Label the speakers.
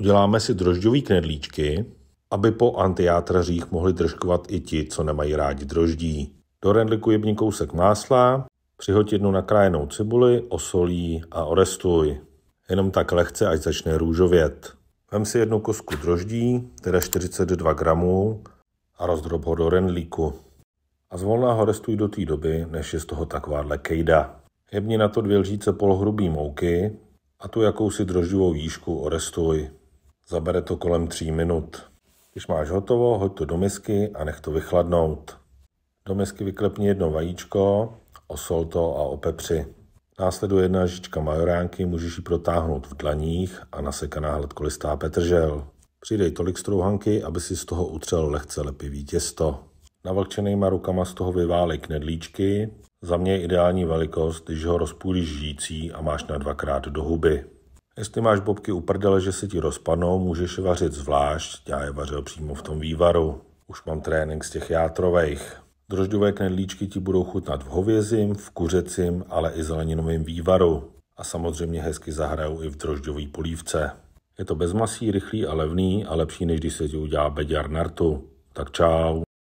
Speaker 1: Uděláme si drožďový knedlíčky, aby po antiátrařích mohli držkovat i ti, co nemají rádi droždí. Do rendliku jební kousek másla, přihoď jednu nakrájenou cibuli, osolí a orestuj. Jenom tak lehce, až začne růžovět. Vem si jednu kosku droždí, teda 42 gramů, a rozdrob ho do rendlíku. A zvolna ho restuj do té doby, než je z toho takováhle kejda. Jebni na to dvě lžíce polohrubý mouky a tu jakousi drožďovou výšku orestuj. Zabere to kolem 3 minut. Když máš hotovo, hoď to do misky a nech to vychladnout. Do misky vyklepni jedno vajíčko, osol to a opepři. Následuje jedna žička majoránky, můžeš ji protáhnout v dlaních a nasekaná hladkolistá petržel. Přidej tolik strouhanky, aby si z toho utřel lehce lepivý těsto. Navlčenýma rukama z toho vyválej knedlíčky. Za mě je ideální velikost, když ho rozpůlíš žijící a máš na dvakrát do huby. Jestli máš bobky u prdele, že se ti rozpanou, můžeš vařit zvlášť. Já je vařil přímo v tom vývaru. Už mám trénink z těch játrovejch. Drožďové knedlíčky ti budou chutnat v hovězím, v kuřecím, ale i zeleninovém vývaru. A samozřejmě hezky zahrajou i v drožďové polívce. Je to bezmasí, rychlý a levný a lepší, než když se ti udělá beďar nartu. Tak čau.